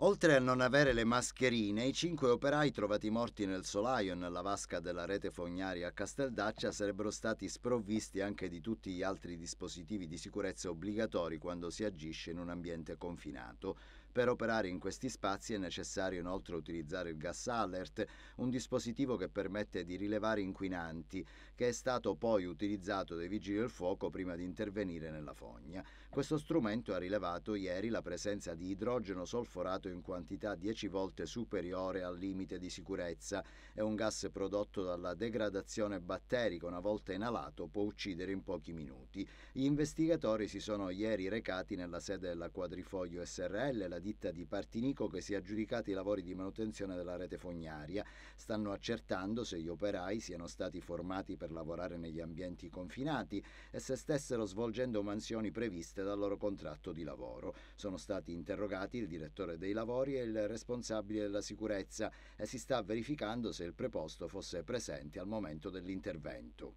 Oltre a non avere le mascherine, i cinque operai trovati morti nel solaio nella vasca della rete fognaria a Casteldaccia sarebbero stati sprovvisti anche di tutti gli altri dispositivi di sicurezza obbligatori quando si agisce in un ambiente confinato. Per operare in questi spazi è necessario inoltre utilizzare il gas alert, un dispositivo che permette di rilevare inquinanti, che è stato poi utilizzato dai vigili del fuoco prima di intervenire nella fogna. Questo strumento ha rilevato ieri la presenza di idrogeno solforato usato in quantità 10 volte superiore al limite di sicurezza. È un gas prodotto dalla degradazione batterica, una volta inalato può uccidere in pochi minuti. Gli investigatori si sono ieri recati nella sede della Quadrifoglio SRL, la ditta di Partinico che si è aggiudicata i lavori di manutenzione della rete fognaria. Stanno accertando se gli operai siano stati formati per lavorare negli ambienti confinati e se stessero svolgendo mansioni previste dal loro contratto di lavoro. Sono stati interrogati il direttore dei lavori e il responsabile della sicurezza e eh, si sta verificando se il preposto fosse presente al momento dell'intervento.